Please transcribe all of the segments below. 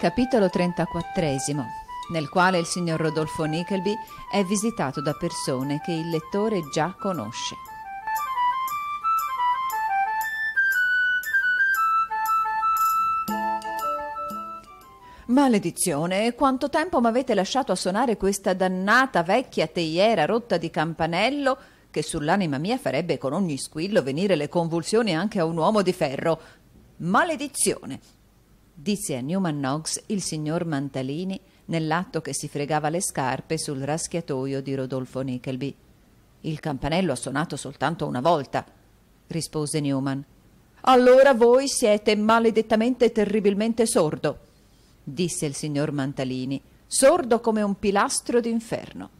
capitolo 34, nel quale il signor Rodolfo Nickelby è visitato da persone che il lettore già conosce. Maledizione, quanto tempo m'avete lasciato a suonare questa dannata vecchia teiera rotta di campanello che sull'anima mia farebbe con ogni squillo venire le convulsioni anche a un uomo di ferro. Maledizione, disse a Newman Noggs il signor Mantalini nell'atto che si fregava le scarpe sul raschiatoio di Rodolfo Nickelby. Il campanello ha suonato soltanto una volta, rispose Newman. Allora voi siete maledettamente terribilmente sordo, disse il signor Mantalini, sordo come un pilastro d'inferno.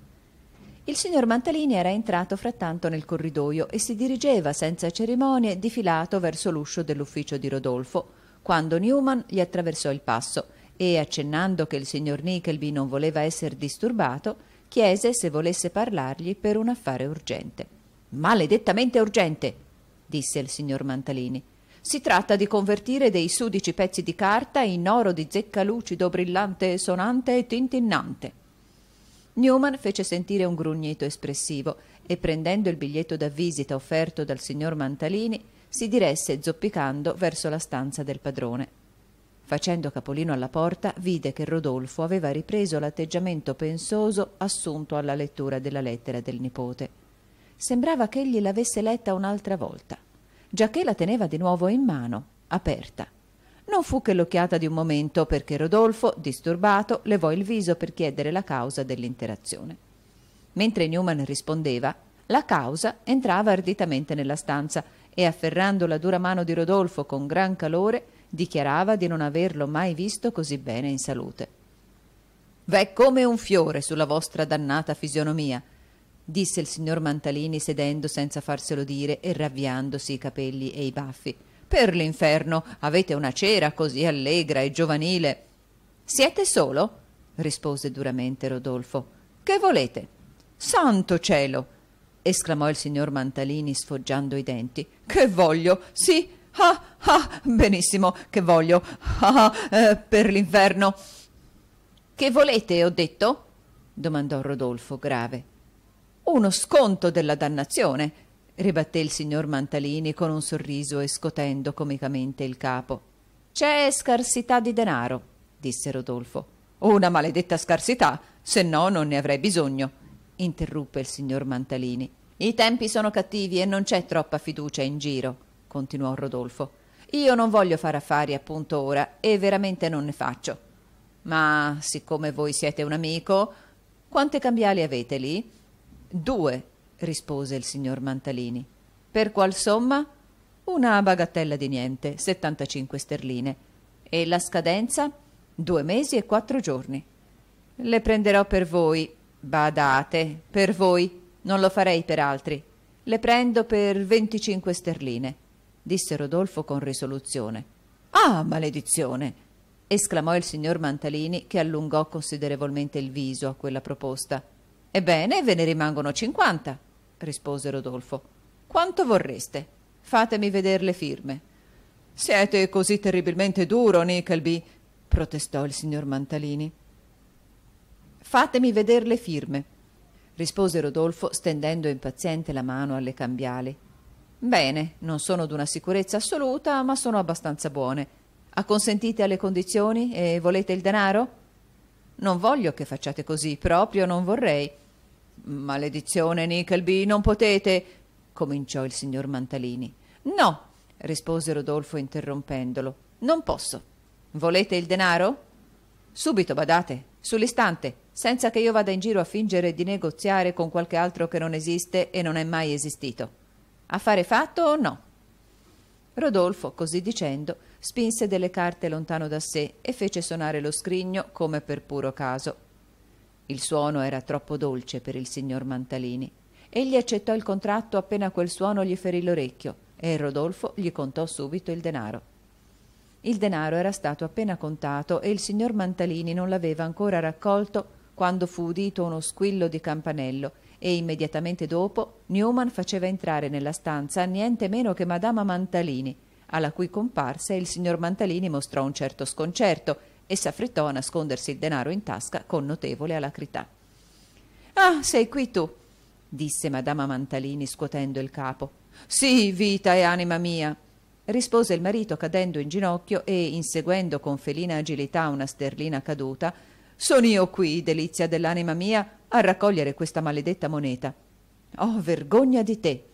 Il signor Mantalini era entrato frattanto nel corridoio e si dirigeva senza cerimonie difilato verso l'uscio dell'ufficio di Rodolfo, quando Newman gli attraversò il passo e, accennando che il signor Nickleby non voleva essere disturbato, chiese se volesse parlargli per un affare urgente. Maledettamente urgente, disse il signor Mantalini. Si tratta di convertire dei sudici pezzi di carta in oro di zecca lucido, brillante, sonante e tintinnante. Newman fece sentire un grugnito espressivo e prendendo il biglietto da visita offerto dal signor Mantalini si diresse zoppicando verso la stanza del padrone. Facendo capolino alla porta, vide che Rodolfo aveva ripreso l'atteggiamento pensoso assunto alla lettura della lettera del nipote. Sembrava che egli l'avesse letta un'altra volta, giacché la teneva di nuovo in mano, aperta. Non fu che l'occhiata di un momento, perché Rodolfo, disturbato, levò il viso per chiedere la causa dell'interazione. Mentre Newman rispondeva, la causa entrava arditamente nella stanza e afferrando la dura mano di Rodolfo con gran calore, dichiarava di non averlo mai visto così bene in salute. V'è come un fiore sulla vostra dannata fisionomia, disse il signor Mantalini sedendo senza farselo dire e ravviandosi i capelli e i baffi. Per l'inferno avete una cera così allegra e giovanile. Siete solo? rispose duramente Rodolfo. Che volete? Santo cielo! esclamò il signor Mantalini sfoggiando i denti. Che voglio? Sì. Ah, ah, benissimo, che voglio. Ah, ah, eh, per l'inferno. Che volete, ho detto? domandò Rodolfo, grave. Uno sconto della dannazione, ribatté il signor Mantalini con un sorriso e scotendo comicamente il capo. C'è scarsità di denaro, disse Rodolfo. Una maledetta scarsità, se no non ne avrei bisogno interruppe il signor Mantalini. I tempi sono cattivi e non c'è troppa fiducia in giro, continuò Rodolfo. Io non voglio fare affari appunto ora e veramente non ne faccio. Ma siccome voi siete un amico, quante cambiali avete lì? Due, rispose il signor Mantalini. Per qual somma? Una bagatella di niente, 75 sterline. E la scadenza? Due mesi e quattro giorni. Le prenderò per voi, Badate, per voi, non lo farei per altri. Le prendo per 25 sterline, disse Rodolfo con risoluzione. Ah, maledizione! esclamò il signor Mantalini, che allungò considerevolmente il viso a quella proposta. Ebbene, ve ne rimangono 50, rispose Rodolfo. Quanto vorreste? Fatemi vedere le firme. Siete così terribilmente duro, Nickleby, protestò il signor Mantalini. Fatemi veder le firme, rispose Rodolfo stendendo impaziente la mano alle cambiali. Bene, non sono d'una sicurezza assoluta, ma sono abbastanza buone. Acconsentite alle condizioni e volete il denaro? Non voglio che facciate così, proprio non vorrei. Maledizione, Nickelby, non potete. cominciò il signor Mantalini. No, rispose Rodolfo interrompendolo. Non posso. Volete il denaro? Subito, badate, Sull'istante, senza che io vada in giro a fingere di negoziare con qualche altro che non esiste e non è mai esistito. Affare fatto o no? Rodolfo, così dicendo, spinse delle carte lontano da sé e fece suonare lo scrigno come per puro caso. Il suono era troppo dolce per il signor Mantalini. Egli accettò il contratto appena quel suono gli ferì l'orecchio e Rodolfo gli contò subito il denaro. Il denaro era stato appena contato e il signor Mantalini non l'aveva ancora raccolto quando fu udito uno squillo di campanello e immediatamente dopo Newman faceva entrare nella stanza niente meno che madama Mantalini, alla cui comparsa il signor Mantalini mostrò un certo sconcerto e s'affrettò a nascondersi il denaro in tasca con notevole alacrità. Ah, sei qui tu, disse madama Mantalini scuotendo il capo. Sì, vita e anima mia rispose il marito cadendo in ginocchio e, inseguendo con felina agilità una sterlina caduta, sono io qui, delizia dell'anima mia, a raccogliere questa maledetta moneta. Oh, vergogna di te!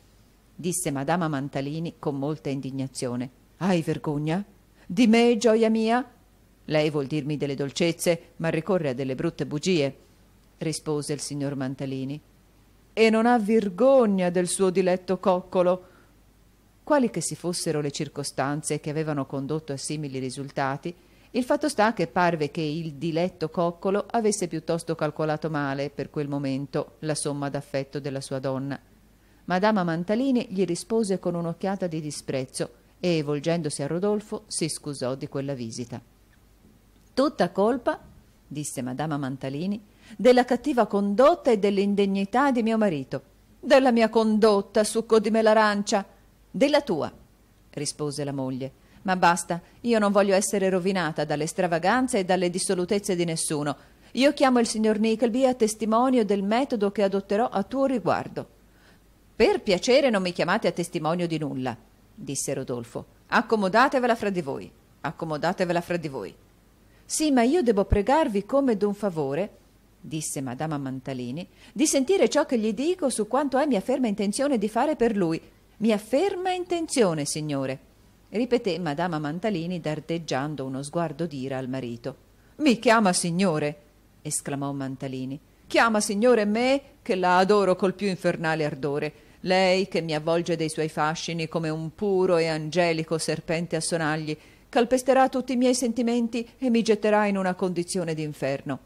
disse madama Mantalini con molta indignazione. Hai vergogna? Di me, gioia mia? Lei vuol dirmi delle dolcezze, ma ricorre a delle brutte bugie, rispose il signor Mantalini. E non ha vergogna del suo diletto coccolo, quali che si fossero le circostanze che avevano condotto a simili risultati, il fatto sta che parve che il diletto coccolo avesse piuttosto calcolato male, per quel momento, la somma d'affetto della sua donna. Madama Mantalini gli rispose con un'occhiata di disprezzo e, volgendosi a Rodolfo, si scusò di quella visita. Tutta colpa, disse Madama Mantalini, della cattiva condotta e dell'indegnità di mio marito. Della mia condotta, succo di melarancia! Della tua, rispose la moglie. Ma basta, io non voglio essere rovinata dalle stravaganze e dalle dissolutezze di nessuno. Io chiamo il signor Nickleby a testimonio del metodo che adotterò a tuo riguardo. Per piacere non mi chiamate a testimonio di nulla, disse Rodolfo. Accomodatevela fra di voi, accomodatevela fra di voi. Sì, ma io devo pregarvi come d'un favore, disse madama Mantalini, di sentire ciò che gli dico su quanto è mia ferma intenzione di fare per lui, mia ferma intenzione, signore, ripeté madama Mantalini dardeggiando uno sguardo d'ira al marito. Mi chiama signore, esclamò Mantalini. Chiama signore me, che la adoro col più infernale ardore. Lei, che mi avvolge dei suoi fascini come un puro e angelico serpente a sonagli, calpesterà tutti i miei sentimenti e mi getterà in una condizione d'inferno.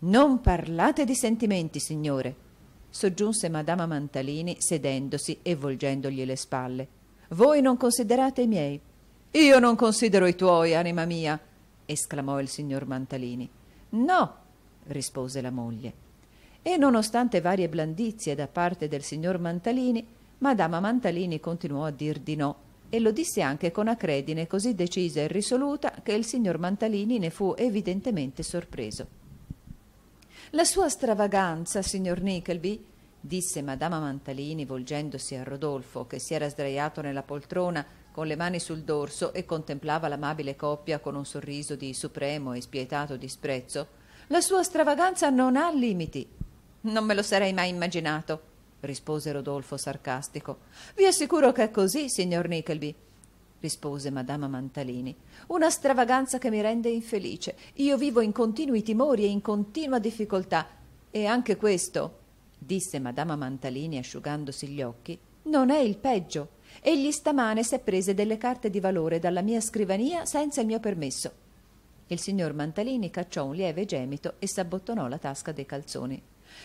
Non parlate di sentimenti, signore, soggiunse madama Mantalini sedendosi e volgendogli le spalle. Voi non considerate i miei. Io non considero i tuoi, anima mia, esclamò il signor Mantalini. No, rispose la moglie. E nonostante varie blandizie da parte del signor Mantalini, madama Mantalini continuò a dir di no e lo disse anche con acredine così decisa e risoluta che il signor Mantalini ne fu evidentemente sorpreso. La sua stravaganza, signor Nickleby, disse Madama Mantalini volgendosi a Rodolfo, che si era sdraiato nella poltrona con le mani sul dorso e contemplava l'amabile coppia con un sorriso di supremo e spietato disprezzo. La sua stravaganza non ha limiti. Non me lo sarei mai immaginato, rispose Rodolfo sarcastico. Vi assicuro che è così, signor Nickleby rispose madama Mantalini. Una stravaganza che mi rende infelice. Io vivo in continui timori e in continua difficoltà. E anche questo, disse madama Mantalini asciugandosi gli occhi, non è il peggio. Egli stamane si è prese delle carte di valore dalla mia scrivania senza il mio permesso. Il signor Mantalini cacciò un lieve gemito e s'abbottonò la tasca dei calzoni.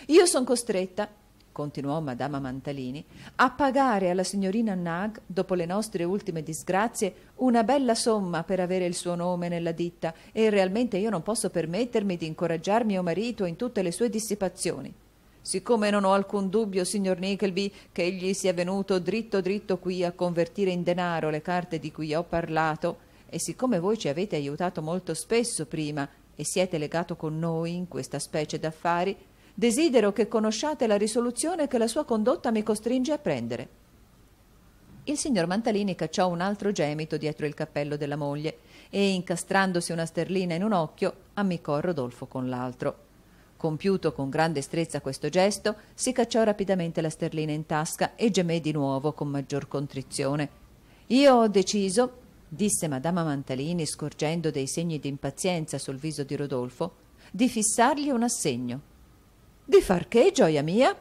Io son costretta, continuò Madama Mantalini, a pagare alla signorina Nag, dopo le nostre ultime disgrazie, una bella somma per avere il suo nome nella ditta e realmente io non posso permettermi di incoraggiar mio marito in tutte le sue dissipazioni. Siccome non ho alcun dubbio, signor Nickleby, che egli sia venuto dritto dritto qui a convertire in denaro le carte di cui ho parlato, e siccome voi ci avete aiutato molto spesso prima e siete legato con noi in questa specie d'affari, Desidero che conosciate la risoluzione che la sua condotta mi costringe a prendere. Il signor Mantalini cacciò un altro gemito dietro il cappello della moglie e, incastrandosi una sterlina in un occhio, ammiccò Rodolfo con l'altro. Compiuto con grande strezza questo gesto, si cacciò rapidamente la sterlina in tasca e gemé di nuovo con maggior contrizione. Io ho deciso, disse madama Mantalini, scorgendo dei segni di impazienza sul viso di Rodolfo, di fissargli un assegno. Di far che, gioia mia?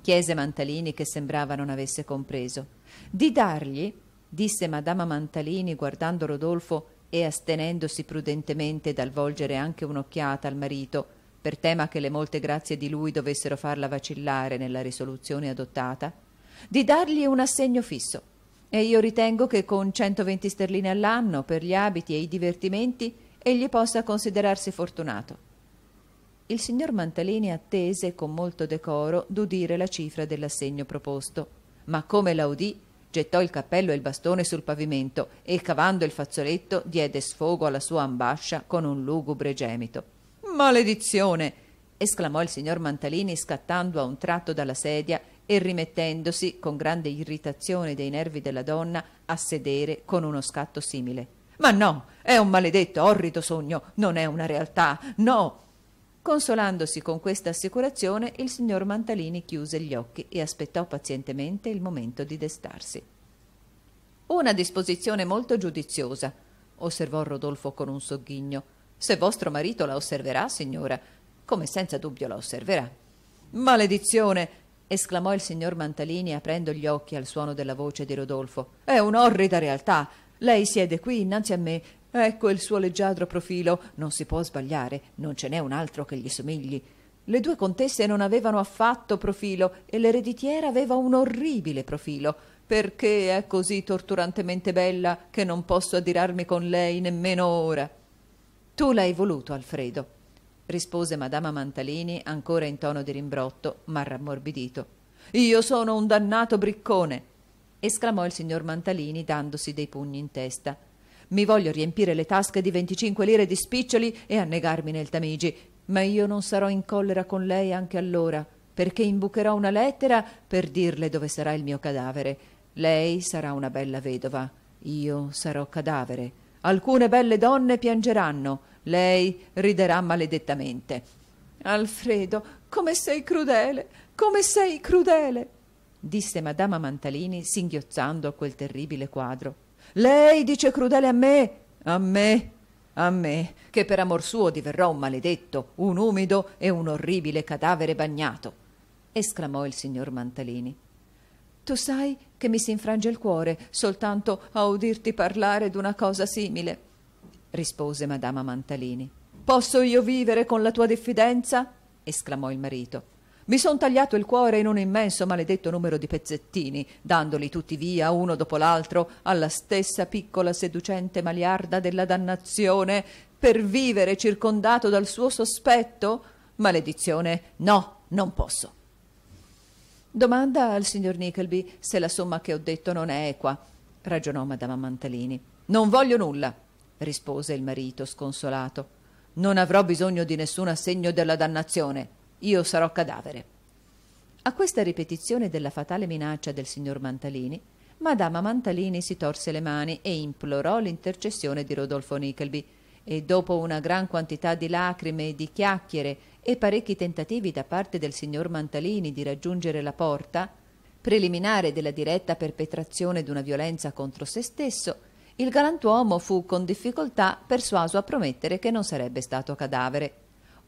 chiese Mantalini che sembrava non avesse compreso. Di dargli, disse madama Mantalini guardando Rodolfo e astenendosi prudentemente dal volgere anche un'occhiata al marito, per tema che le molte grazie di lui dovessero farla vacillare nella risoluzione adottata, di dargli un assegno fisso. E io ritengo che con 120 sterline all'anno per gli abiti e i divertimenti egli possa considerarsi fortunato il signor Mantalini attese con molto decoro d'udire la cifra dell'assegno proposto, ma come la udì gettò il cappello e il bastone sul pavimento e cavando il fazzoletto diede sfogo alla sua ambascia con un lugubre gemito. Maledizione! esclamò il signor Mantalini scattando a un tratto dalla sedia e rimettendosi con grande irritazione dei nervi della donna a sedere con uno scatto simile. Ma no, è un maledetto, orrido sogno, non è una realtà, no! Consolandosi con questa assicurazione, il signor Mantalini chiuse gli occhi e aspettò pazientemente il momento di destarsi. Una disposizione molto giudiziosa, osservò Rodolfo con un sogghigno. Se vostro marito la osserverà, signora, come senza dubbio la osserverà. Maledizione! esclamò il signor Mantalini aprendo gli occhi al suono della voce di Rodolfo. È un'orrida realtà. Lei siede qui innanzi a me Ecco il suo leggiadro profilo, non si può sbagliare, non ce n'è un altro che gli somigli. Le due contesse non avevano affatto profilo e l'ereditiera aveva un orribile profilo. Perché è così torturantemente bella che non posso adirarmi con lei nemmeno ora? Tu l'hai voluto, Alfredo, rispose madama Mantalini ancora in tono di rimbrotto, ma rammorbidito. Io sono un dannato briccone! esclamò il signor Mantalini dandosi dei pugni in testa mi voglio riempire le tasche di 25 lire di spiccioli e annegarmi nel Tamigi, ma io non sarò in collera con lei anche allora, perché imbucherò una lettera per dirle dove sarà il mio cadavere. Lei sarà una bella vedova, io sarò cadavere. Alcune belle donne piangeranno, lei riderà maledettamente. Alfredo, come sei crudele, come sei crudele, disse madama Mantalini singhiozzando a quel terribile quadro. Lei dice crudele a me, a me, a me, che per amor suo diverrò un maledetto, un umido e un orribile cadavere bagnato, esclamò il signor Mantalini. Tu sai che mi si infrange il cuore soltanto a udirti parlare d'una cosa simile, rispose madama Mantalini. Posso io vivere con la tua diffidenza? esclamò il marito. Mi son tagliato il cuore in un immenso maledetto numero di pezzettini, dandoli tutti via uno dopo l'altro alla stessa piccola seducente maliarda della dannazione, per vivere circondato dal suo sospetto? Maledizione, no, non posso. Domanda al signor Nickleby se la somma che ho detto non è equa, ragionò Madame Mantalini. Non voglio nulla, rispose il marito sconsolato. Non avrò bisogno di nessun assegno della dannazione io sarò cadavere. A questa ripetizione della fatale minaccia del signor Mantalini, Madama Mantalini si torse le mani e implorò l'intercessione di Rodolfo Nickelby e dopo una gran quantità di lacrime e di chiacchiere e parecchi tentativi da parte del signor Mantalini di raggiungere la porta, preliminare della diretta perpetrazione d'una violenza contro se stesso, il galantuomo fu con difficoltà persuaso a promettere che non sarebbe stato cadavere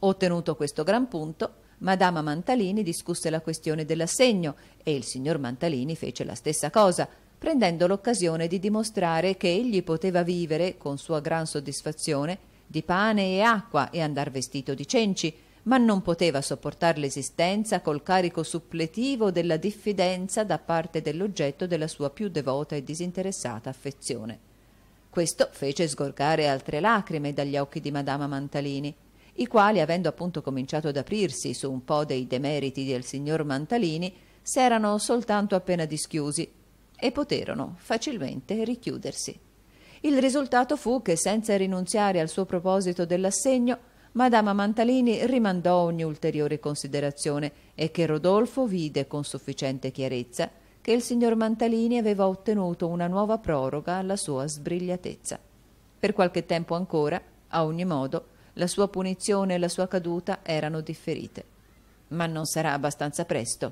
Ottenuto questo gran punto, Madama Mantalini discusse la questione dell'assegno e il signor Mantalini fece la stessa cosa, prendendo l'occasione di dimostrare che egli poteva vivere, con sua gran soddisfazione, di pane e acqua e andar vestito di cenci, ma non poteva sopportare l'esistenza col carico suppletivo della diffidenza da parte dell'oggetto della sua più devota e disinteressata affezione. Questo fece sgorgare altre lacrime dagli occhi di Madama Mantalini i quali, avendo appunto cominciato ad aprirsi su un po' dei demeriti del signor Mantalini, si erano soltanto appena dischiusi e poterono facilmente richiudersi. Il risultato fu che, senza rinunziare al suo proposito dell'assegno, Madama Mantalini rimandò ogni ulteriore considerazione e che Rodolfo vide con sufficiente chiarezza che il signor Mantalini aveva ottenuto una nuova proroga alla sua sbrigliatezza. Per qualche tempo ancora, a ogni modo, la sua punizione e la sua caduta erano differite. Ma non sarà abbastanza presto,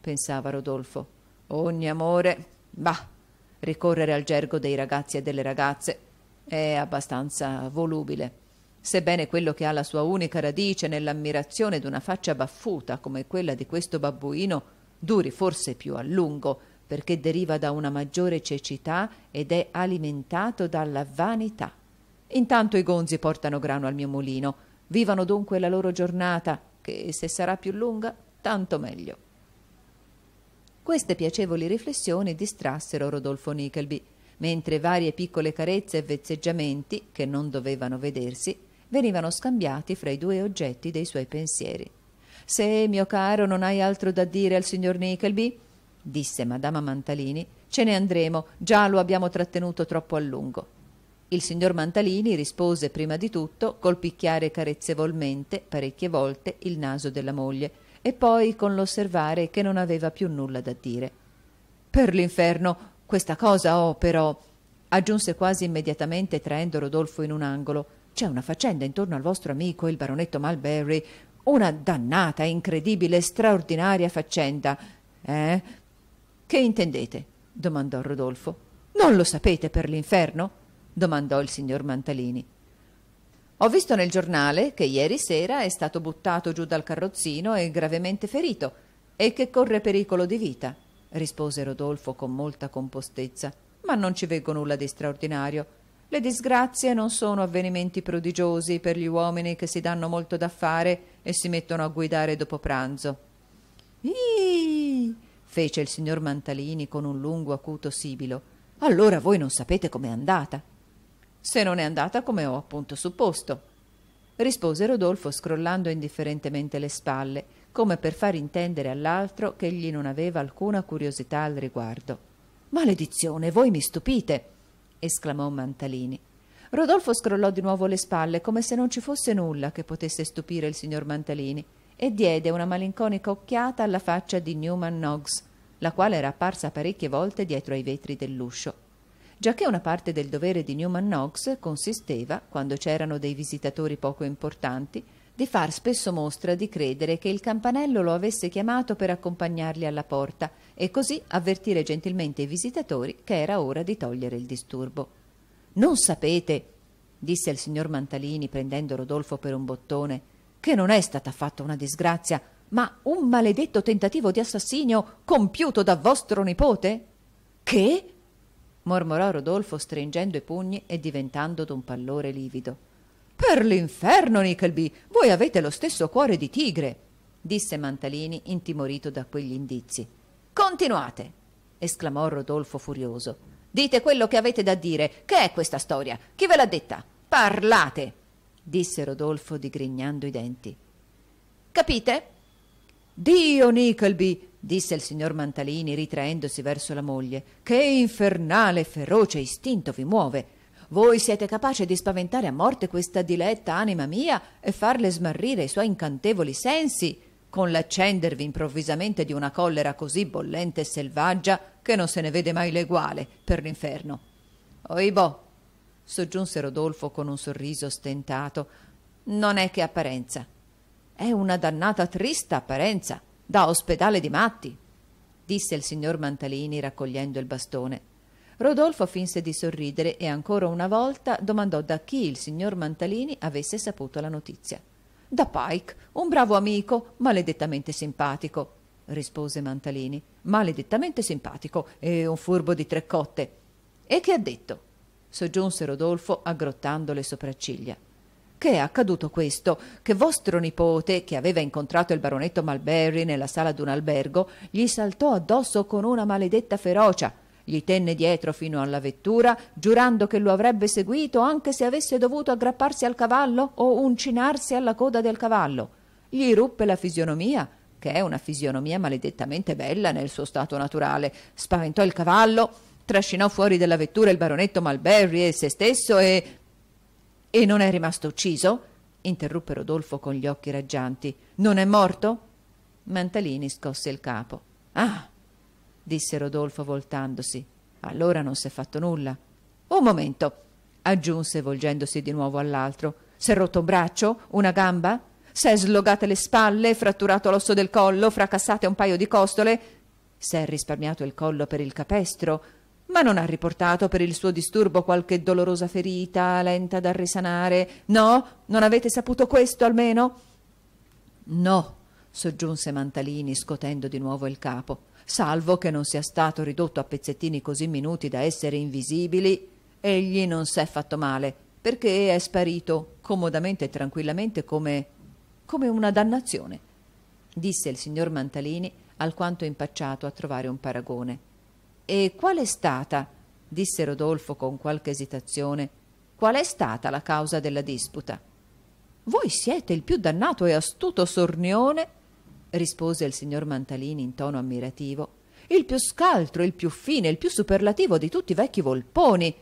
pensava Rodolfo. Ogni amore, bah, ricorrere al gergo dei ragazzi e delle ragazze, è abbastanza volubile. Sebbene quello che ha la sua unica radice nell'ammirazione d'una faccia baffuta come quella di questo babbuino duri forse più a lungo, perché deriva da una maggiore cecità ed è alimentato dalla vanità. Intanto i gonzi portano grano al mio mulino. Vivano dunque la loro giornata, che se sarà più lunga, tanto meglio. Queste piacevoli riflessioni distrassero Rodolfo Nickelby, mentre varie piccole carezze e vezzeggiamenti, che non dovevano vedersi, venivano scambiati fra i due oggetti dei suoi pensieri. Se, mio caro, non hai altro da dire al signor Nickelby, disse madama Mantalini, ce ne andremo, già lo abbiamo trattenuto troppo a lungo. Il signor Mantalini rispose prima di tutto col picchiare carezzevolmente parecchie volte il naso della moglie e poi con l'osservare che non aveva più nulla da dire. Per l'inferno, questa cosa ho però, aggiunse quasi immediatamente traendo Rodolfo in un angolo. C'è una faccenda intorno al vostro amico, il baronetto Malberry. una dannata, incredibile, straordinaria faccenda. Eh? Che intendete? domandò Rodolfo. Non lo sapete per l'inferno? domandò il signor Mantalini. Ho visto nel giornale che ieri sera è stato buttato giù dal carrozzino e gravemente ferito e che corre pericolo di vita, rispose Rodolfo con molta compostezza. Ma non ci veggo nulla di straordinario. Le disgrazie non sono avvenimenti prodigiosi per gli uomini che si danno molto da fare e si mettono a guidare dopo pranzo. Iii, fece il signor Mantalini con un lungo acuto sibilo. Allora voi non sapete com'è andata se non è andata come ho appunto supposto. Rispose Rodolfo scrollando indifferentemente le spalle, come per far intendere all'altro che egli non aveva alcuna curiosità al riguardo. Maledizione, voi mi stupite! esclamò Mantalini. Rodolfo scrollò di nuovo le spalle, come se non ci fosse nulla che potesse stupire il signor Mantalini, e diede una malinconica occhiata alla faccia di Newman Noggs, la quale era apparsa parecchie volte dietro ai vetri dell'uscio giacché una parte del dovere di Newman Knox consisteva, quando c'erano dei visitatori poco importanti, di far spesso mostra di credere che il campanello lo avesse chiamato per accompagnarli alla porta e così avvertire gentilmente i visitatori che era ora di togliere il disturbo. Non sapete, disse il signor Mantalini prendendo Rodolfo per un bottone, che non è stata fatta una disgrazia, ma un maledetto tentativo di assassinio compiuto da vostro nipote? Che? mormorò Rodolfo stringendo i pugni e diventando d'un pallore livido. Per l'inferno, Nickleby, voi avete lo stesso cuore di tigre, disse Mantalini intimorito da quegli indizi. Continuate, esclamò Rodolfo furioso. Dite quello che avete da dire. Che è questa storia? Chi ve l'ha detta? Parlate, disse Rodolfo digrignando i denti. Capite? Dio, Nickleby, disse il signor Mantalini ritraendosi verso la moglie. Che infernale e feroce istinto vi muove. Voi siete capace di spaventare a morte questa diletta anima mia e farle smarrire i suoi incantevoli sensi con l'accendervi improvvisamente di una collera così bollente e selvaggia che non se ne vede mai l'eguale per l'inferno. Oibò, soggiunse Rodolfo con un sorriso stentato, non è che apparenza. È una dannata trista apparenza da ospedale di matti, disse il signor Mantalini raccogliendo il bastone. Rodolfo finse di sorridere e ancora una volta domandò da chi il signor Mantalini avesse saputo la notizia. Da Pike, un bravo amico, maledettamente simpatico, rispose Mantalini. Maledettamente simpatico e un furbo di tre cotte. E che ha detto? soggiunse Rodolfo aggrottando le sopracciglia che è accaduto questo, che vostro nipote, che aveva incontrato il baronetto Malberry nella sala d'un albergo, gli saltò addosso con una maledetta ferocia, gli tenne dietro fino alla vettura, giurando che lo avrebbe seguito anche se avesse dovuto aggrapparsi al cavallo o uncinarsi alla coda del cavallo. Gli ruppe la fisionomia, che è una fisionomia maledettamente bella nel suo stato naturale, spaventò il cavallo, trascinò fuori della vettura il baronetto Malberry e se stesso e e non è rimasto ucciso? interruppe Rodolfo con gli occhi raggianti. Non è morto? Mantalini scosse il capo. Ah, disse Rodolfo voltandosi. Allora non si è fatto nulla. Un momento, aggiunse volgendosi di nuovo all'altro. S'è rotto un braccio? Una gamba? S'è slogate le spalle, fratturato l'osso del collo, fracassate un paio di costole? S'è risparmiato il collo per il capestro? ma non ha riportato per il suo disturbo qualche dolorosa ferita lenta da risanare no non avete saputo questo almeno no soggiunse mantalini scotendo di nuovo il capo salvo che non sia stato ridotto a pezzettini così minuti da essere invisibili egli non s'è fatto male perché è sparito comodamente e tranquillamente come come una dannazione disse il signor mantalini alquanto impacciato a trovare un paragone e qual è stata, disse Rodolfo con qualche esitazione, qual è stata la causa della disputa? Voi siete il più dannato e astuto sornione, rispose il signor Mantalini in tono ammirativo, il più scaltro, il più fine, il più superlativo di tutti i vecchi volponi.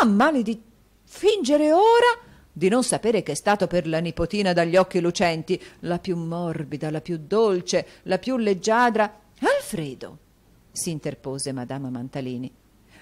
Ah, male di fingere ora di non sapere che è stato per la nipotina dagli occhi lucenti, la più morbida, la più dolce, la più leggiadra. Alfredo, si interpose Madama Mantalini.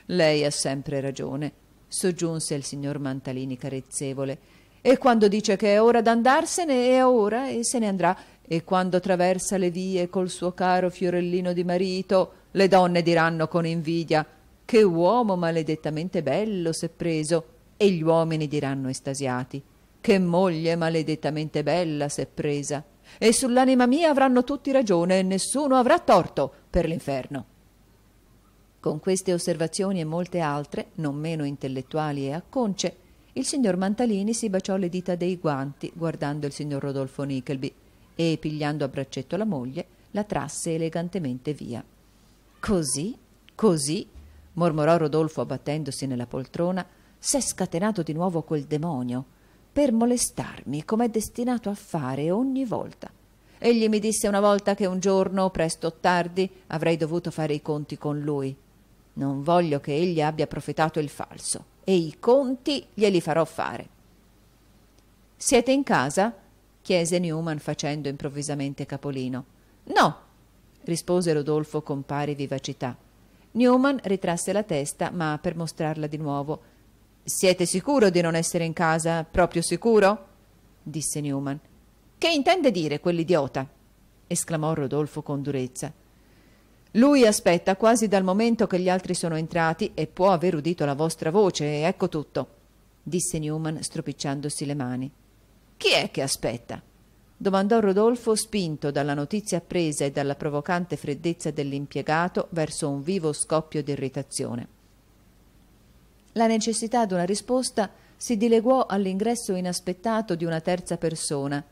Lei ha sempre ragione, soggiunse il signor Mantalini carezzevole. E quando dice che è ora d'andarsene, è ora e se ne andrà. E quando attraversa le vie col suo caro fiorellino di marito, le donne diranno con invidia: Che uomo maledettamente bello s'è preso! E gli uomini diranno estasiati: Che moglie maledettamente bella s'è presa! E sull'anima mia avranno tutti ragione e nessuno avrà torto per l'inferno. Con queste osservazioni e molte altre, non meno intellettuali e acconce, il signor Mantalini si baciò le dita dei guanti guardando il signor Rodolfo Nickelby e, pigliando a braccetto la moglie, la trasse elegantemente via. Così, così, mormorò Rodolfo abbattendosi nella poltrona, s'è scatenato di nuovo quel demonio, per molestarmi, come è destinato a fare ogni volta. Egli mi disse una volta che un giorno, presto o tardi, avrei dovuto fare i conti con lui. Non voglio che egli abbia profetato il falso e i conti glieli farò fare. Siete in casa? chiese Newman facendo improvvisamente capolino. No, rispose Rodolfo con pari vivacità. Newman ritrasse la testa, ma per mostrarla di nuovo. Siete sicuro di non essere in casa? Proprio sicuro? disse Newman. Che intende dire quell'idiota? esclamò Rodolfo con durezza. Lui aspetta quasi dal momento che gli altri sono entrati e può aver udito la vostra voce, e ecco tutto, disse Newman stropicciandosi le mani. Chi è che aspetta? domandò Rodolfo, spinto dalla notizia appresa e dalla provocante freddezza dell'impiegato verso un vivo scoppio d'irritazione. La necessità d'una risposta si dileguò all'ingresso inaspettato di una terza persona,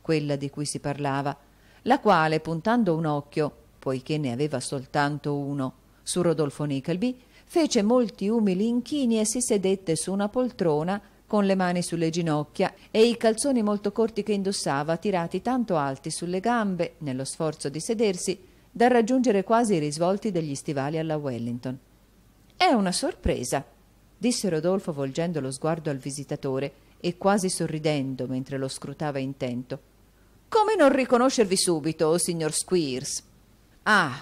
quella di cui si parlava, la quale, puntando un occhio, poiché ne aveva soltanto uno, su Rodolfo Nickleby, fece molti umili inchini e si sedette su una poltrona con le mani sulle ginocchia e i calzoni molto corti che indossava tirati tanto alti sulle gambe, nello sforzo di sedersi, da raggiungere quasi i risvolti degli stivali alla Wellington. È una sorpresa, disse Rodolfo volgendo lo sguardo al visitatore e quasi sorridendo mentre lo scrutava intento. Come non riconoscervi subito, signor Squeers? Ah,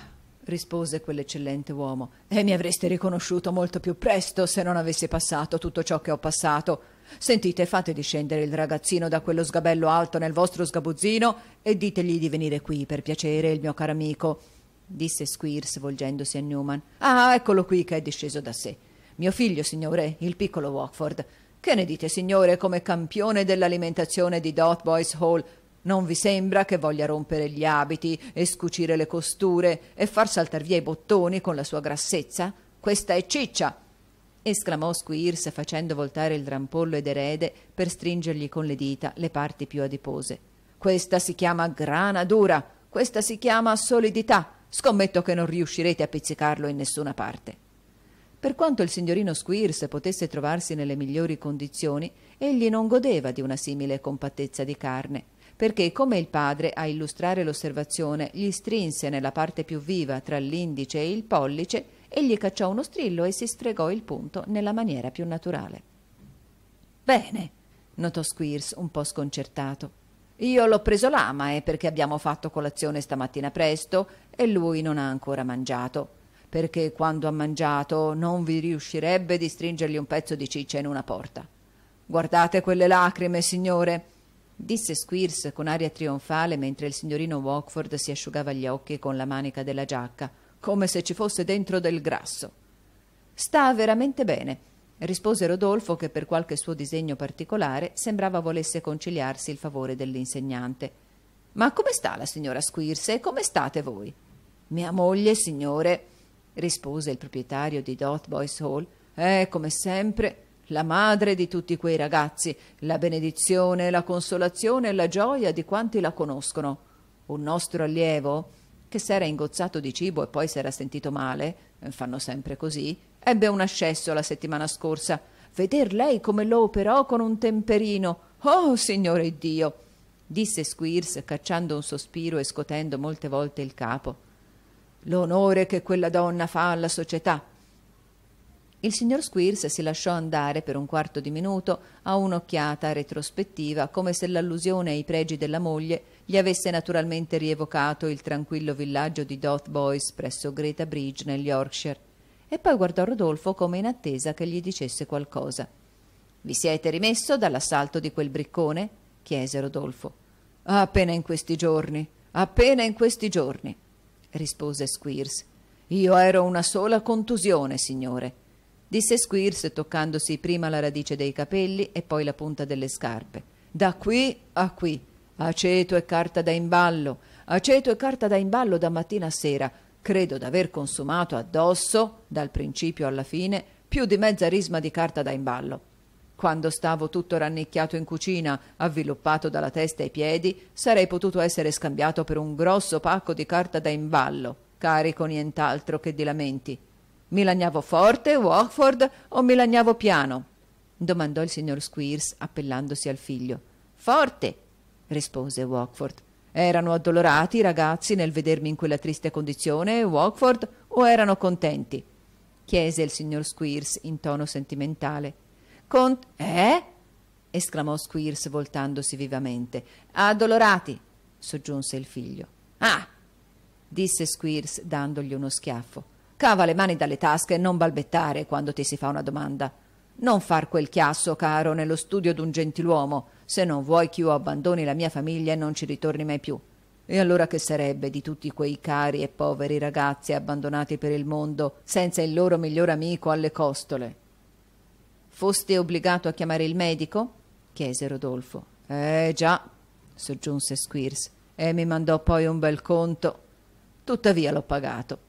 rispose quell'eccellente uomo, e mi avreste riconosciuto molto più presto se non avessi passato tutto ciò che ho passato. Sentite, fate discendere il ragazzino da quello sgabello alto nel vostro sgabuzzino e ditegli di venire qui, per piacere, il mio caro amico, disse Squeers volgendosi a Newman. Ah, eccolo qui che è disceso da sé. Mio figlio, signore, il piccolo Walkford. Che ne dite, signore, come campione dell'alimentazione di Dot Boys Hall? Non vi sembra che voglia rompere gli abiti e scucire le costure e far saltar via i bottoni con la sua grassezza? Questa è ciccia! esclamò Squirs facendo voltare il rampollo ed erede per stringergli con le dita le parti più adipose. Questa si chiama grana dura, questa si chiama solidità. Scommetto che non riuscirete a pizzicarlo in nessuna parte. Per quanto il signorino Squirs potesse trovarsi nelle migliori condizioni, egli non godeva di una simile compattezza di carne perché come il padre a illustrare l'osservazione gli strinse nella parte più viva tra l'indice e il pollice, egli cacciò uno strillo e si sfregò il punto nella maniera più naturale. Bene, notò Squeers un po' sconcertato. Io l'ho preso l'ama eh, perché abbiamo fatto colazione stamattina presto e lui non ha ancora mangiato perché quando ha mangiato non vi riuscirebbe di stringergli un pezzo di ciccia in una porta. Guardate quelle lacrime, signore disse Squirs con aria trionfale mentre il signorino Walkford si asciugava gli occhi con la manica della giacca, come se ci fosse dentro del grasso. Sta veramente bene, rispose Rodolfo che per qualche suo disegno particolare sembrava volesse conciliarsi il favore dell'insegnante. Ma come sta la signora Squirs e come state voi? Mia moglie, signore, rispose il proprietario di Dot Boys Hall, è come sempre la madre di tutti quei ragazzi, la benedizione, la consolazione e la gioia di quanti la conoscono. Un nostro allievo, che s'era ingozzato di cibo e poi s'era sentito male, fanno sempre così, ebbe un ascesso la settimana scorsa. Veder lei come lo operò con un temperino. Oh, Signore Dio! disse Squeers, cacciando un sospiro e scotendo molte volte il capo. L'onore che quella donna fa alla società il signor Squeers si lasciò andare per un quarto di minuto a un'occhiata retrospettiva, come se l'allusione ai pregi della moglie gli avesse naturalmente rievocato il tranquillo villaggio di Doth Boys presso Greta Bridge nel Yorkshire, e poi guardò Rodolfo come in attesa che gli dicesse qualcosa. Vi siete rimesso dall'assalto di quel briccone? chiese Rodolfo. Appena in questi giorni, appena in questi giorni, rispose Squeers. Io ero una sola contusione, signore disse Squirs toccandosi prima la radice dei capelli e poi la punta delle scarpe. Da qui a qui. Aceto e carta da imballo. Aceto e carta da imballo da mattina a sera. Credo d'aver consumato addosso, dal principio alla fine, più di mezza risma di carta da imballo. Quando stavo tutto rannicchiato in cucina, avviluppato dalla testa ai piedi, sarei potuto essere scambiato per un grosso pacco di carta da imballo, carico nient'altro che di lamenti mi lagnavo forte, Walkford, o mi lagnavo piano? domandò il signor Squeers, appellandosi al figlio. Forte, rispose Walkford. Erano addolorati i ragazzi nel vedermi in quella triste condizione, Walkford, o erano contenti? chiese il signor Squeers in tono sentimentale. Cont- eh? esclamò Squeers voltandosi vivamente. Addolorati, soggiunse il figlio. Ah! disse Squeers dandogli uno schiaffo. Cava le mani dalle tasche e non balbettare quando ti si fa una domanda. Non far quel chiasso, caro, nello studio d'un gentiluomo, se non vuoi ch'io abbandoni la mia famiglia e non ci ritorni mai più. E allora che sarebbe di tutti quei cari e poveri ragazzi abbandonati per il mondo, senza il loro miglior amico alle costole? Foste obbligato a chiamare il medico? chiese Rodolfo. Eh già, soggiunse Squeers, e mi mandò poi un bel conto. Tuttavia l'ho pagato.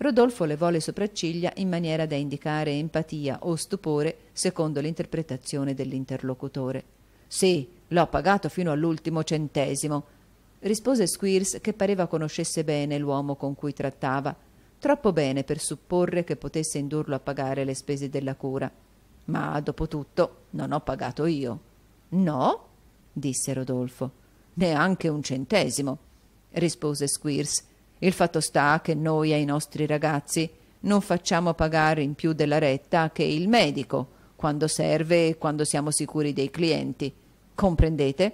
Rodolfo levò le sopracciglia in maniera da indicare empatia o stupore secondo l'interpretazione dell'interlocutore. Sì, l'ho pagato fino all'ultimo centesimo, rispose Squeers che pareva conoscesse bene l'uomo con cui trattava, troppo bene per supporre che potesse indurlo a pagare le spese della cura. Ma dopo tutto non ho pagato io. No? disse Rodolfo. Neanche un centesimo, rispose Squeers il fatto sta che noi ai nostri ragazzi non facciamo pagare in più della retta che il medico, quando serve e quando siamo sicuri dei clienti. Comprendete?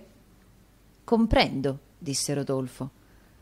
Comprendo, disse Rodolfo.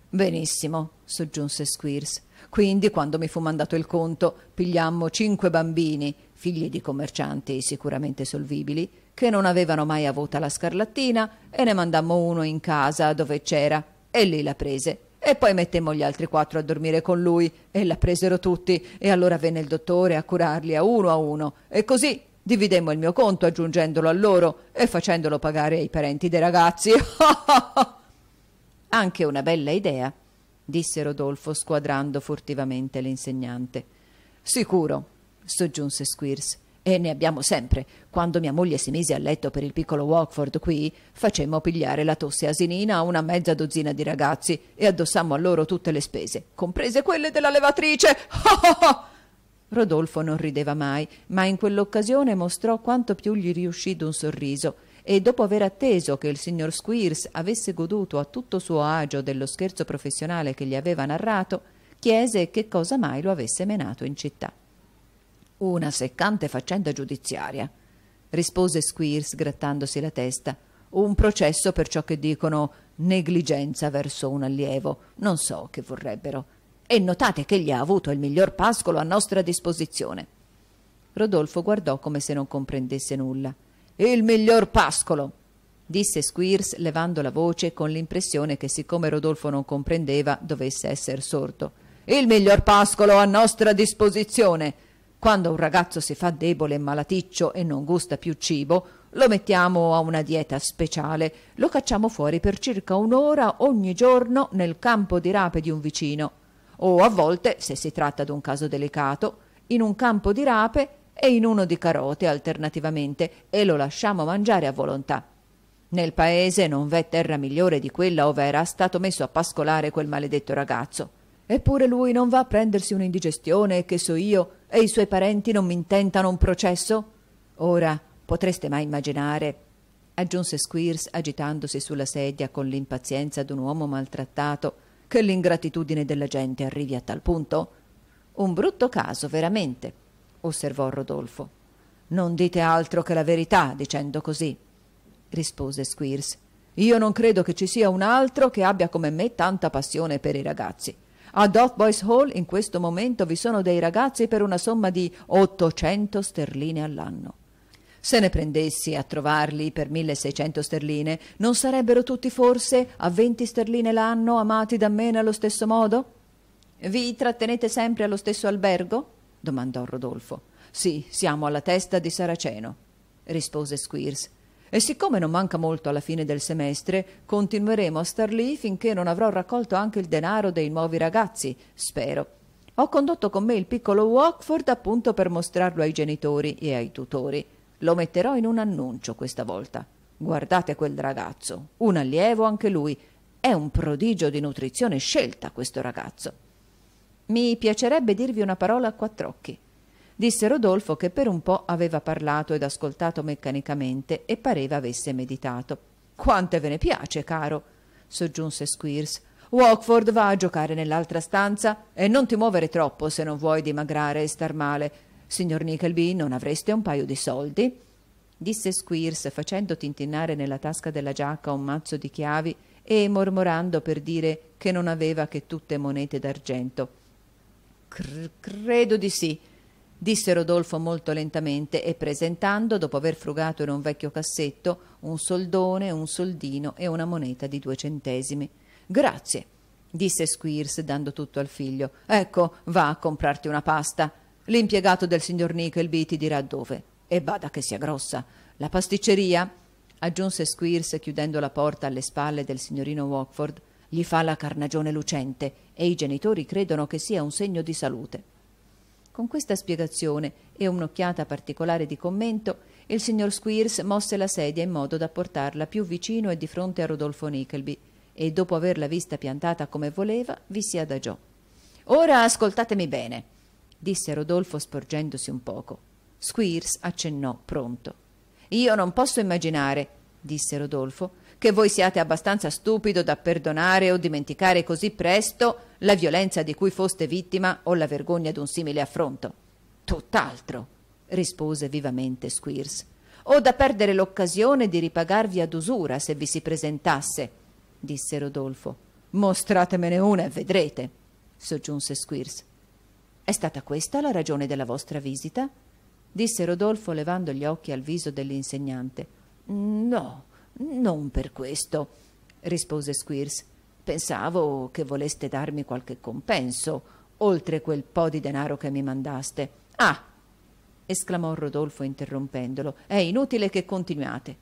Benissimo, soggiunse Squeers. Quindi, quando mi fu mandato il conto, pigliammo cinque bambini, figli di commercianti sicuramente solvibili, che non avevano mai avuta la scarlattina, e ne mandammo uno in casa dove c'era, e lì la prese e poi mettemmo gli altri quattro a dormire con lui e la presero tutti e allora venne il dottore a curarli a uno a uno e così dividemmo il mio conto aggiungendolo a loro e facendolo pagare ai parenti dei ragazzi. Anche una bella idea, disse Rodolfo squadrando furtivamente l'insegnante. Sicuro, soggiunse Squirs e ne abbiamo sempre. Quando mia moglie si mise a letto per il piccolo Walkford qui, facemmo pigliare la tosse asinina a una mezza dozzina di ragazzi e addossammo a loro tutte le spese, comprese quelle della levatrice. Oh, oh, oh. Rodolfo non rideva mai, ma in quell'occasione mostrò quanto più gli riuscì d'un sorriso e dopo aver atteso che il signor Squeers avesse goduto a tutto suo agio dello scherzo professionale che gli aveva narrato, chiese che cosa mai lo avesse menato in città una seccante faccenda giudiziaria. Rispose Squeers grattandosi la testa. Un processo per ciò che dicono negligenza verso un allievo. Non so che vorrebbero. E notate che egli ha avuto il miglior pascolo a nostra disposizione. Rodolfo guardò come se non comprendesse nulla. Il miglior pascolo! disse Squeers levando la voce con l'impressione che siccome Rodolfo non comprendeva dovesse esser sordo. Il miglior pascolo a nostra disposizione. Quando un ragazzo si fa debole e malaticcio e non gusta più cibo, lo mettiamo a una dieta speciale, lo cacciamo fuori per circa un'ora ogni giorno nel campo di rape di un vicino o a volte, se si tratta di un caso delicato, in un campo di rape e in uno di carote alternativamente e lo lasciamo mangiare a volontà. Nel paese non v'è terra migliore di quella ove era stato messo a pascolare quel maledetto ragazzo. Eppure lui non va a prendersi un'indigestione, che so io, e i suoi parenti non mi intentano un processo? Ora, potreste mai immaginare aggiunse Squeers agitandosi sulla sedia con l'impazienza d'un uomo maltrattato, che l'ingratitudine della gente arrivi a tal punto? Un brutto caso, veramente, osservò Rodolfo. Non dite altro che la verità dicendo così, rispose Squeers. Io non credo che ci sia un altro che abbia come me tanta passione per i ragazzi. Ad Off Boys Hall in questo momento vi sono dei ragazzi per una somma di 800 sterline all'anno. Se ne prendessi a trovarli per 1600 sterline, non sarebbero tutti forse a 20 sterline l'anno amati da me nello stesso modo? Vi trattenete sempre allo stesso albergo? domandò Rodolfo. Sì, siamo alla testa di Saraceno, rispose Squeers. E siccome non manca molto alla fine del semestre, continueremo a star lì finché non avrò raccolto anche il denaro dei nuovi ragazzi, spero. Ho condotto con me il piccolo Walkford appunto per mostrarlo ai genitori e ai tutori. Lo metterò in un annuncio questa volta. Guardate quel ragazzo, un allievo anche lui. È un prodigio di nutrizione scelta questo ragazzo. Mi piacerebbe dirvi una parola a quattro occhi disse Rodolfo che per un po' aveva parlato ed ascoltato meccanicamente e pareva avesse meditato. Quante ve ne piace, caro? soggiunse Squeers. Walkford va a giocare nell'altra stanza e non ti muovere troppo se non vuoi dimagrare e star male. Signor Nickleby, non avreste un paio di soldi? disse Squeers facendo tintinnare nella tasca della giacca un mazzo di chiavi e mormorando per dire che non aveva che tutte monete d'argento. credo di sì, disse Rodolfo molto lentamente e presentando, dopo aver frugato in un vecchio cassetto, un soldone, un soldino e una moneta di due centesimi. Grazie, disse Squeers, dando tutto al figlio. Ecco, va a comprarti una pasta. L'impiegato del signor Nickleby ti dirà dove. E bada che sia grossa. La pasticceria, aggiunse Squeers, chiudendo la porta alle spalle del signorino Walkford, gli fa la carnagione lucente e i genitori credono che sia un segno di salute. Con questa spiegazione e un'occhiata particolare di commento, il signor Squeers mosse la sedia in modo da portarla più vicino e di fronte a Rodolfo Nickleby e, dopo averla vista piantata come voleva, vi si adagiò. Ora ascoltatemi bene, disse Rodolfo sporgendosi un poco. Squeers accennò pronto. Io non posso immaginare, disse Rodolfo, che voi siate abbastanza stupido da perdonare o dimenticare così presto la violenza di cui foste vittima o la vergogna d'un simile affronto. Tutt'altro, rispose vivamente Squeers, o da perdere l'occasione di ripagarvi ad usura se vi si presentasse, disse Rodolfo. Mostratemene una e vedrete, soggiunse Squeers. È stata questa la ragione della vostra visita? disse Rodolfo levando gli occhi al viso dell'insegnante. Mm, no, non per questo, rispose Squeers. Pensavo che voleste darmi qualche compenso, oltre quel po' di denaro che mi mandaste. Ah! esclamò Rodolfo interrompendolo. È inutile che continuiate.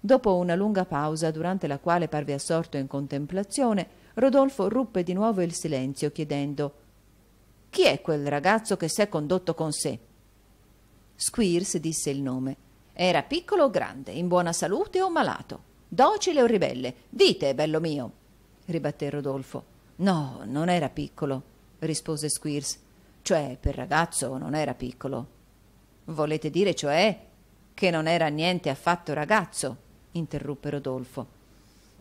Dopo una lunga pausa, durante la quale parve assorto in contemplazione, Rodolfo ruppe di nuovo il silenzio, chiedendo Chi è quel ragazzo che s'è condotto con sé? Squeers disse il nome. Era piccolo o grande, in buona salute o malato, docile o ribelle? Dite, bello mio. ribatté Rodolfo. No, non era piccolo, rispose Squeers. Cioè, per ragazzo non era piccolo. Volete dire, cioè, che non era niente affatto ragazzo? interruppe Rodolfo.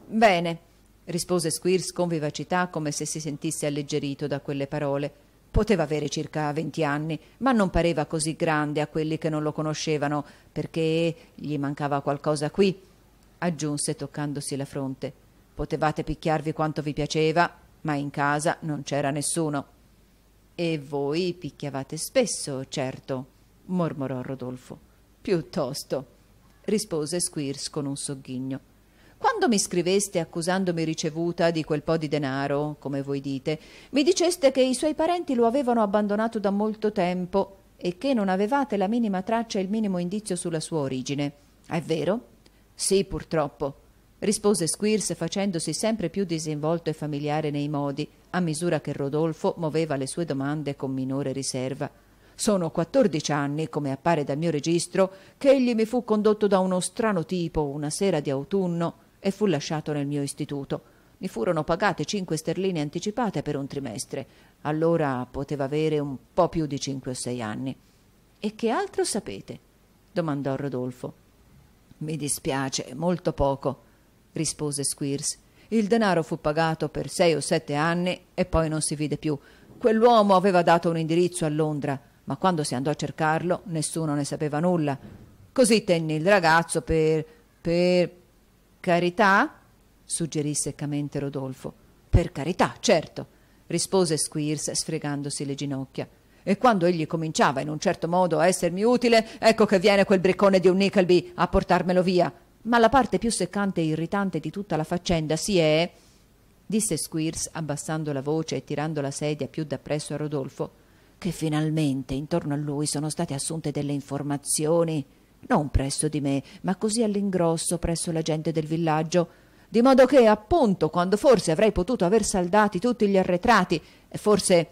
Bene, rispose Squeers con vivacità, come se si sentisse alleggerito da quelle parole Poteva avere circa venti anni, ma non pareva così grande a quelli che non lo conoscevano, perché gli mancava qualcosa qui, aggiunse toccandosi la fronte. Potevate picchiarvi quanto vi piaceva, ma in casa non c'era nessuno. E voi picchiavate spesso, certo, mormorò Rodolfo. Piuttosto, rispose Squirs con un sogghigno. Quando mi scriveste accusandomi ricevuta di quel po' di denaro, come voi dite, mi diceste che i suoi parenti lo avevano abbandonato da molto tempo e che non avevate la minima traccia e il minimo indizio sulla sua origine. È vero? Sì, purtroppo rispose Squirs facendosi sempre più disinvolto e familiare nei modi, a misura che Rodolfo muoveva le sue domande con minore riserva. Sono quattordici anni, come appare dal mio registro, che egli mi fu condotto da uno strano tipo una sera di autunno e fu lasciato nel mio istituto. Mi furono pagate cinque sterline anticipate per un trimestre. Allora poteva avere un po' più di cinque o sei anni. E che altro sapete? domandò Rodolfo. Mi dispiace, molto poco, rispose Squeers. Il denaro fu pagato per sei o sette anni e poi non si vide più. Quell'uomo aveva dato un indirizzo a Londra, ma quando si andò a cercarlo nessuno ne sapeva nulla. Così tenne il ragazzo per. per. Carità? suggerì seccamente Rodolfo. Per carità, certo, rispose Squirs sfregandosi le ginocchia. E quando egli cominciava in un certo modo a essermi utile, ecco che viene quel briccone di un Nickleby a portarmelo via. Ma la parte più seccante e irritante di tutta la faccenda si è disse Squirs abbassando la voce e tirando la sedia più dappresso a Rodolfo, che finalmente intorno a lui sono state assunte delle informazioni non presso di me, ma così all'ingrosso presso la gente del villaggio, di modo che appunto quando forse avrei potuto aver saldati tutti gli arretrati, e forse,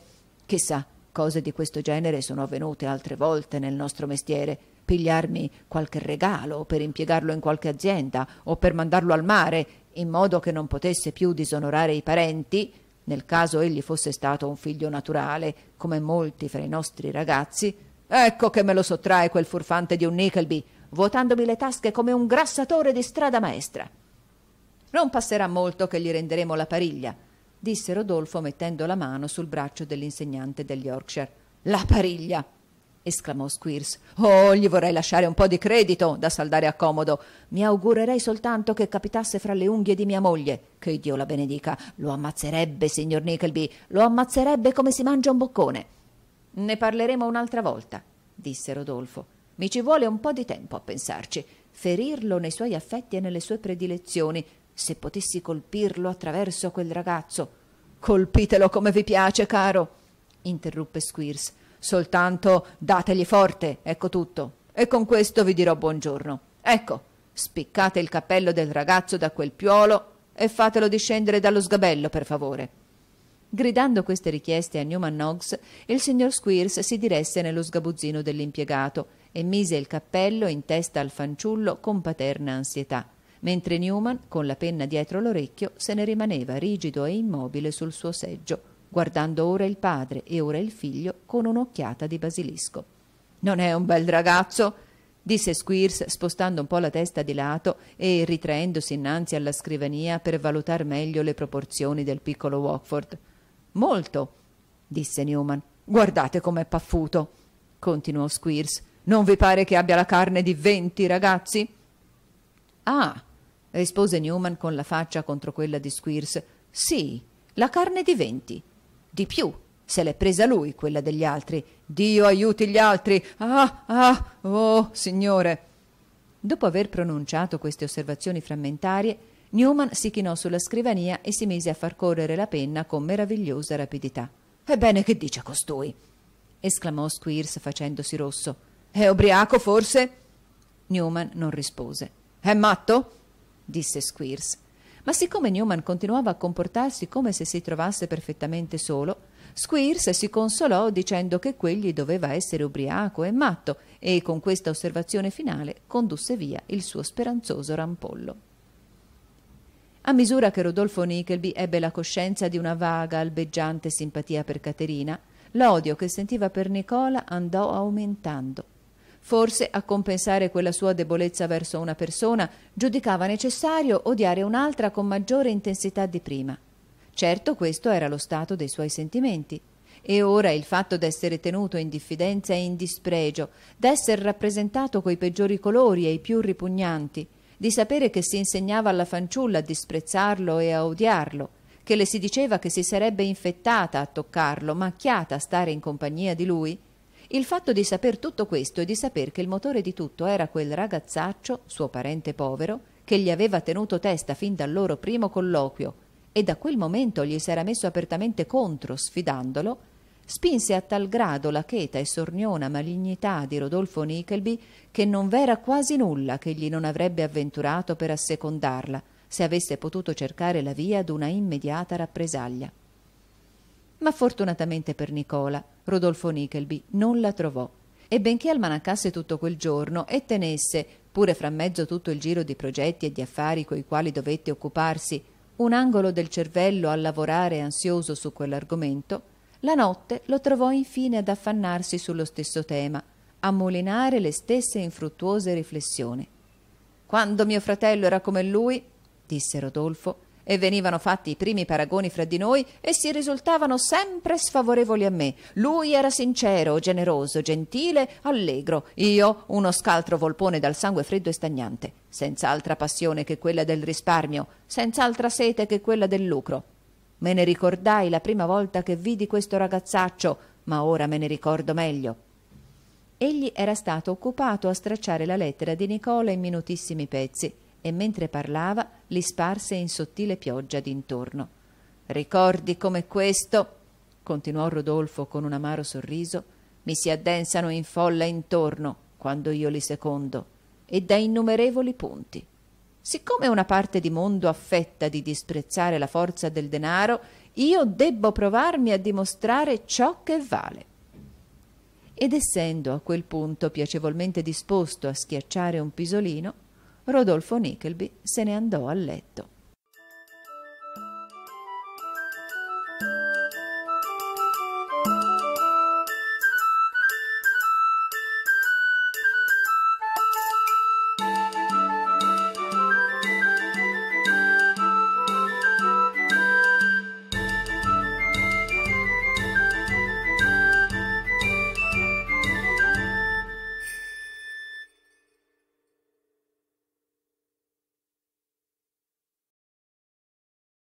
chissà, cose di questo genere sono avvenute altre volte nel nostro mestiere, pigliarmi qualche regalo per impiegarlo in qualche azienda o per mandarlo al mare, in modo che non potesse più disonorare i parenti, nel caso egli fosse stato un figlio naturale, come molti fra i nostri ragazzi, Ecco che me lo sottrae quel furfante di un Nickleby, vuotandomi le tasche come un grassatore di strada maestra. Non passerà molto che gli renderemo la pariglia, disse Rodolfo mettendo la mano sul braccio dell'insegnante degli Yorkshire. La pariglia! esclamò Squeers. Oh, gli vorrei lasciare un po' di credito da saldare a comodo. Mi augurerei soltanto che capitasse fra le unghie di mia moglie. Che Dio la benedica. Lo ammazzerebbe, signor Nickleby, lo ammazzerebbe come si mangia un boccone. Ne parleremo un'altra volta, disse Rodolfo. Mi ci vuole un po' di tempo a pensarci. Ferirlo nei suoi affetti e nelle sue predilezioni. Se potessi colpirlo attraverso quel ragazzo. Colpitelo come vi piace, caro, interruppe Squeers. Soltanto dategli forte, ecco tutto. E con questo vi dirò buongiorno. Ecco, spiccate il cappello del ragazzo da quel piuolo e fatelo discendere dallo sgabello, per favore. Gridando queste richieste a Newman Noggs, il signor Squeers si diresse nello sgabuzzino dell'impiegato e mise il cappello in testa al fanciullo con paterna ansietà, mentre Newman, con la penna dietro l'orecchio, se ne rimaneva rigido e immobile sul suo seggio, guardando ora il padre e ora il figlio con un'occhiata di basilisco. Non è un bel ragazzo? disse Squeers spostando un po' la testa di lato e ritraendosi innanzi alla scrivania per valutar meglio le proporzioni del piccolo Wackford. Molto, disse Newman. Guardate com'è paffuto, continuò Squeers. Non vi pare che abbia la carne di venti ragazzi? Ah, rispose Newman con la faccia contro quella di Squeers. Sì, la carne di venti. Di più, se l'è presa lui quella degli altri. Dio aiuti gli altri. Ah, ah, oh, signore. Dopo aver pronunciato queste osservazioni frammentarie, Newman si chinò sulla scrivania e si mise a far correre la penna con meravigliosa rapidità. Ebbene, che dice costui? esclamò Squeers facendosi rosso. È ubriaco, forse? Newman non rispose. È matto? disse Squeers. Ma siccome Newman continuava a comportarsi come se si trovasse perfettamente solo, Squeers si consolò dicendo che quegli doveva essere ubriaco e matto e con questa osservazione finale condusse via il suo speranzoso rampollo. A misura che Rodolfo Nickelby ebbe la coscienza di una vaga, albeggiante simpatia per Caterina, l'odio che sentiva per Nicola andò aumentando. Forse a compensare quella sua debolezza verso una persona giudicava necessario odiare un'altra con maggiore intensità di prima. Certo questo era lo stato dei suoi sentimenti. E ora il fatto d'essere tenuto in diffidenza e in dispregio, d'essere rappresentato coi peggiori colori e i più ripugnanti, di sapere che si insegnava alla fanciulla a disprezzarlo e a odiarlo, che le si diceva che si sarebbe infettata a toccarlo, macchiata a stare in compagnia di lui, il fatto di saper tutto questo e di saper che il motore di tutto era quel ragazzaccio, suo parente povero, che gli aveva tenuto testa fin dal loro primo colloquio e da quel momento gli s'era messo apertamente contro, sfidandolo, spinse a tal grado la cheta e sorniona malignità di Rodolfo Nickelby che non v'era quasi nulla che gli non avrebbe avventurato per assecondarla, se avesse potuto cercare la via d'una immediata rappresaglia. Ma fortunatamente per Nicola, Rodolfo Nickelby non la trovò e benché almanaccasse tutto quel giorno e tenesse, pure fra mezzo tutto il giro di progetti e di affari coi quali dovette occuparsi, un angolo del cervello a lavorare ansioso su quell'argomento, la notte lo trovò infine ad affannarsi sullo stesso tema, a molinare le stesse infruttuose riflessioni. Quando mio fratello era come lui, disse Rodolfo, e venivano fatti i primi paragoni fra di noi, essi risultavano sempre sfavorevoli a me. Lui era sincero, generoso, gentile, allegro, io uno scaltro volpone dal sangue freddo e stagnante, senza altra passione che quella del risparmio, senza altra sete che quella del lucro. Me ne ricordai la prima volta che vidi questo ragazzaccio, ma ora me ne ricordo meglio. Egli era stato occupato a stracciare la lettera di Nicola in minutissimi pezzi e mentre parlava li sparse in sottile pioggia d'intorno. Ricordi come questo, continuò Rodolfo con un amaro sorriso, mi si addensano in folla intorno quando io li secondo e da innumerevoli punti. Siccome una parte di mondo affetta di disprezzare la forza del denaro, io debbo provarmi a dimostrare ciò che vale. Ed essendo a quel punto piacevolmente disposto a schiacciare un pisolino, Rodolfo Nickelby se ne andò a letto.